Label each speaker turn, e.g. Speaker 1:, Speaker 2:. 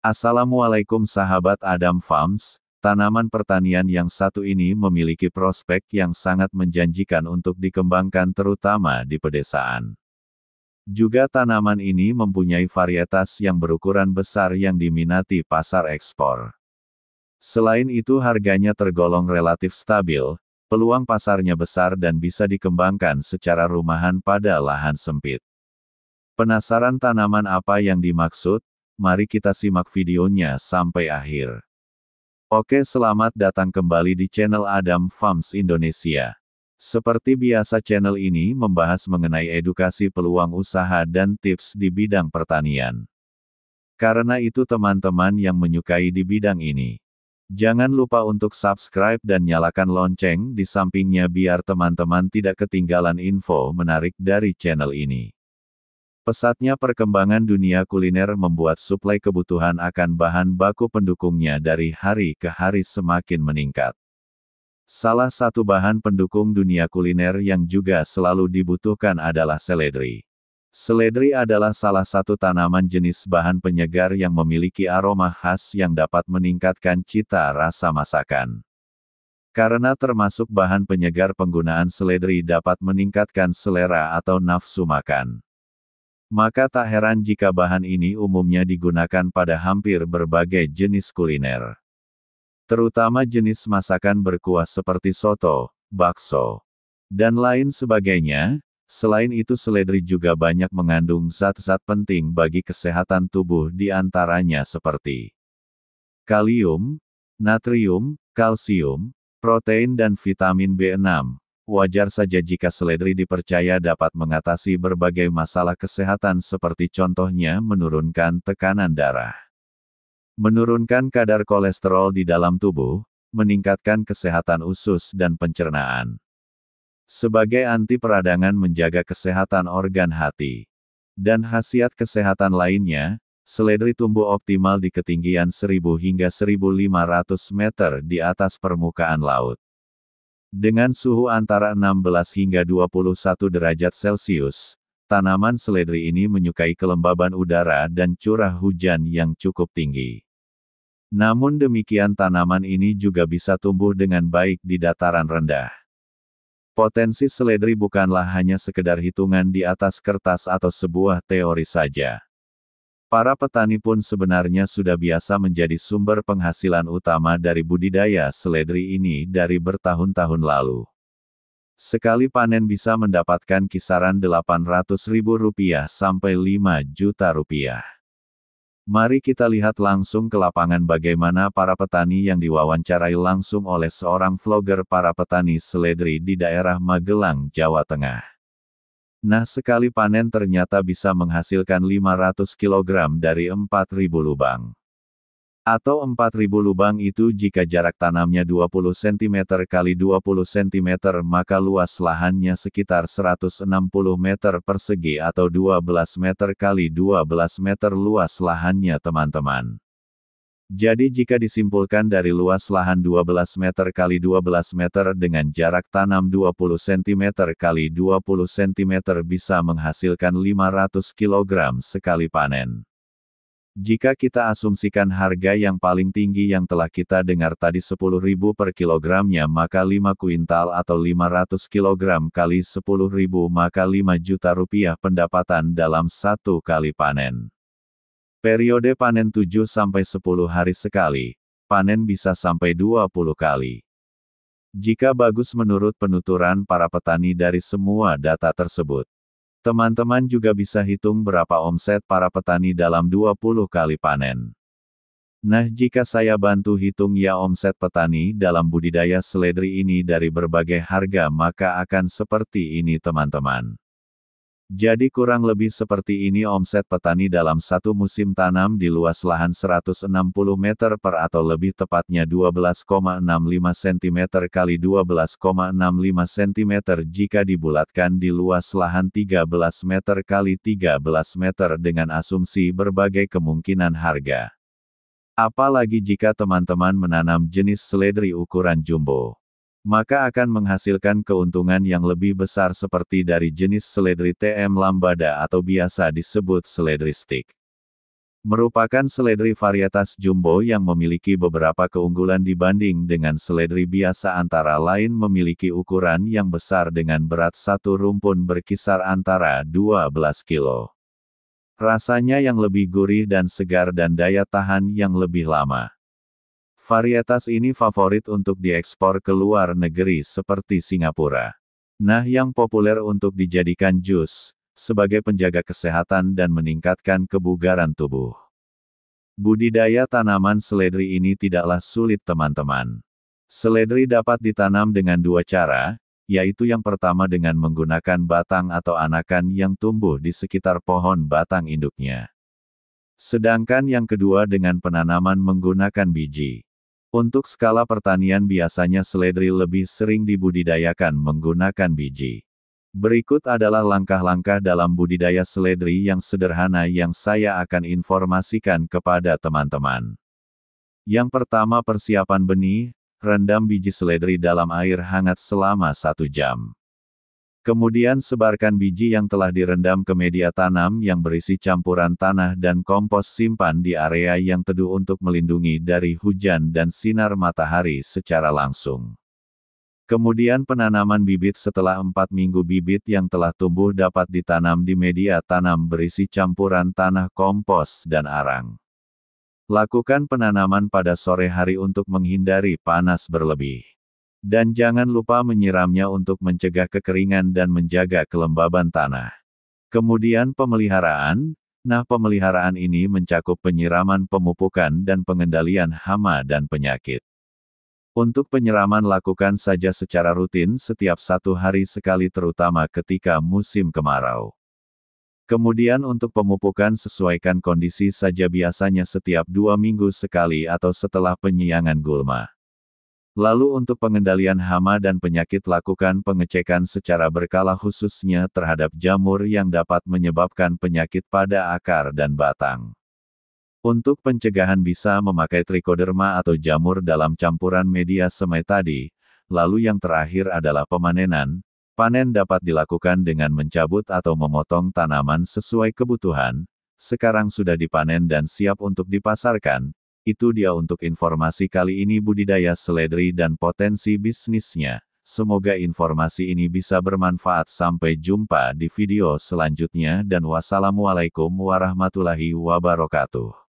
Speaker 1: Assalamualaikum sahabat Adam Farms, tanaman pertanian yang satu ini memiliki prospek yang sangat menjanjikan untuk dikembangkan terutama di pedesaan. Juga tanaman ini mempunyai varietas yang berukuran besar yang diminati pasar ekspor. Selain itu harganya tergolong relatif stabil, peluang pasarnya besar dan bisa dikembangkan secara rumahan pada lahan sempit. Penasaran tanaman apa yang dimaksud? mari kita simak videonya sampai akhir. Oke selamat datang kembali di channel Adam Farms Indonesia. Seperti biasa channel ini membahas mengenai edukasi peluang usaha dan tips di bidang pertanian. Karena itu teman-teman yang menyukai di bidang ini. Jangan lupa untuk subscribe dan nyalakan lonceng di sampingnya biar teman-teman tidak ketinggalan info menarik dari channel ini. Pesatnya perkembangan dunia kuliner membuat suplai kebutuhan akan bahan baku pendukungnya dari hari ke hari semakin meningkat. Salah satu bahan pendukung dunia kuliner yang juga selalu dibutuhkan adalah seledri. Seledri adalah salah satu tanaman jenis bahan penyegar yang memiliki aroma khas yang dapat meningkatkan cita rasa masakan. Karena termasuk bahan penyegar penggunaan seledri dapat meningkatkan selera atau nafsu makan. Maka tak heran jika bahan ini umumnya digunakan pada hampir berbagai jenis kuliner. Terutama jenis masakan berkuah seperti soto, bakso, dan lain sebagainya. Selain itu seledri juga banyak mengandung zat-zat penting bagi kesehatan tubuh di antaranya seperti kalium, natrium, kalsium, protein dan vitamin B6, wajar saja jika seledri dipercaya dapat mengatasi berbagai masalah kesehatan seperti contohnya menurunkan tekanan darah. Menurunkan kadar kolesterol di dalam tubuh, meningkatkan kesehatan usus dan pencernaan. Sebagai anti peradangan menjaga kesehatan organ hati. Dan khasiat kesehatan lainnya, seledri tumbuh optimal di ketinggian 1000 hingga 1500 meter di atas permukaan laut. Dengan suhu antara 16 hingga 21 derajat Celcius, tanaman seledri ini menyukai kelembaban udara dan curah hujan yang cukup tinggi. Namun demikian tanaman ini juga bisa tumbuh dengan baik di dataran rendah. Potensi seledri bukanlah hanya sekedar hitungan di atas kertas atau sebuah teori saja. Para petani pun sebenarnya sudah biasa menjadi sumber penghasilan utama dari budidaya seledri ini dari bertahun-tahun lalu. Sekali panen bisa mendapatkan kisaran Rp800.000 sampai Rp5 juta. Rupiah. Mari kita lihat langsung ke lapangan bagaimana para petani yang diwawancarai langsung oleh seorang vlogger para petani seledri di daerah Magelang, Jawa Tengah. Nah sekali panen ternyata bisa menghasilkan 500 kg dari 4.000 lubang. Atau 4.000 lubang itu jika jarak tanamnya 20 cm x 20 cm maka luas lahannya sekitar 160 meter persegi atau 12 meter x 12 meter luas lahannya teman-teman. Jadi jika disimpulkan dari luas lahan 12 meter kali 12 meter dengan jarak tanam 20 cm kali 20 cm bisa menghasilkan 500 kg sekali panen. Jika kita asumsikan harga yang paling tinggi yang telah kita dengar tadi 10.000 per kilogramnya maka 5 kuintal atau 500 kg kali 10.000 maka 5 juta rupiah pendapatan dalam satu kali panen. Periode panen 7-10 hari sekali, panen bisa sampai 20 kali. Jika bagus menurut penuturan para petani dari semua data tersebut. Teman-teman juga bisa hitung berapa omset para petani dalam 20 kali panen. Nah jika saya bantu hitung ya omset petani dalam budidaya seledri ini dari berbagai harga maka akan seperti ini teman-teman. Jadi kurang lebih seperti ini omset petani dalam satu musim tanam di luas lahan 160 meter per atau lebih tepatnya 12,65 cm x 12,65 cm jika dibulatkan di luas lahan 13 meter x 13 meter dengan asumsi berbagai kemungkinan harga. Apalagi jika teman-teman menanam jenis seledri ukuran jumbo maka akan menghasilkan keuntungan yang lebih besar seperti dari jenis seledri TM lambada atau biasa disebut seledri stick. Merupakan seledri varietas jumbo yang memiliki beberapa keunggulan dibanding dengan seledri biasa antara lain memiliki ukuran yang besar dengan berat satu rumpun berkisar antara 12 kilo. Rasanya yang lebih gurih dan segar dan daya tahan yang lebih lama. Varietas ini favorit untuk diekspor ke luar negeri seperti Singapura. Nah yang populer untuk dijadikan jus, sebagai penjaga kesehatan dan meningkatkan kebugaran tubuh. Budidaya tanaman seledri ini tidaklah sulit teman-teman. Seledri dapat ditanam dengan dua cara, yaitu yang pertama dengan menggunakan batang atau anakan yang tumbuh di sekitar pohon batang induknya. Sedangkan yang kedua dengan penanaman menggunakan biji. Untuk skala pertanian biasanya seledri lebih sering dibudidayakan menggunakan biji. Berikut adalah langkah-langkah dalam budidaya seledri yang sederhana yang saya akan informasikan kepada teman-teman. Yang pertama persiapan benih, rendam biji seledri dalam air hangat selama satu jam. Kemudian sebarkan biji yang telah direndam ke media tanam yang berisi campuran tanah dan kompos simpan di area yang teduh untuk melindungi dari hujan dan sinar matahari secara langsung. Kemudian penanaman bibit setelah empat minggu bibit yang telah tumbuh dapat ditanam di media tanam berisi campuran tanah kompos dan arang. Lakukan penanaman pada sore hari untuk menghindari panas berlebih. Dan jangan lupa menyiramnya untuk mencegah kekeringan dan menjaga kelembaban tanah. Kemudian pemeliharaan, nah pemeliharaan ini mencakup penyiraman pemupukan dan pengendalian hama dan penyakit. Untuk penyiraman lakukan saja secara rutin setiap satu hari sekali terutama ketika musim kemarau. Kemudian untuk pemupukan sesuaikan kondisi saja biasanya setiap dua minggu sekali atau setelah penyiangan gulma. Lalu untuk pengendalian hama dan penyakit lakukan pengecekan secara berkala khususnya terhadap jamur yang dapat menyebabkan penyakit pada akar dan batang. Untuk pencegahan bisa memakai trikoderma atau jamur dalam campuran media semai tadi, lalu yang terakhir adalah pemanenan. Panen dapat dilakukan dengan mencabut atau memotong tanaman sesuai kebutuhan, sekarang sudah dipanen dan siap untuk dipasarkan, itu dia untuk informasi kali ini budidaya seledri dan potensi bisnisnya. Semoga informasi ini bisa bermanfaat sampai jumpa di video selanjutnya dan wassalamualaikum warahmatullahi wabarakatuh.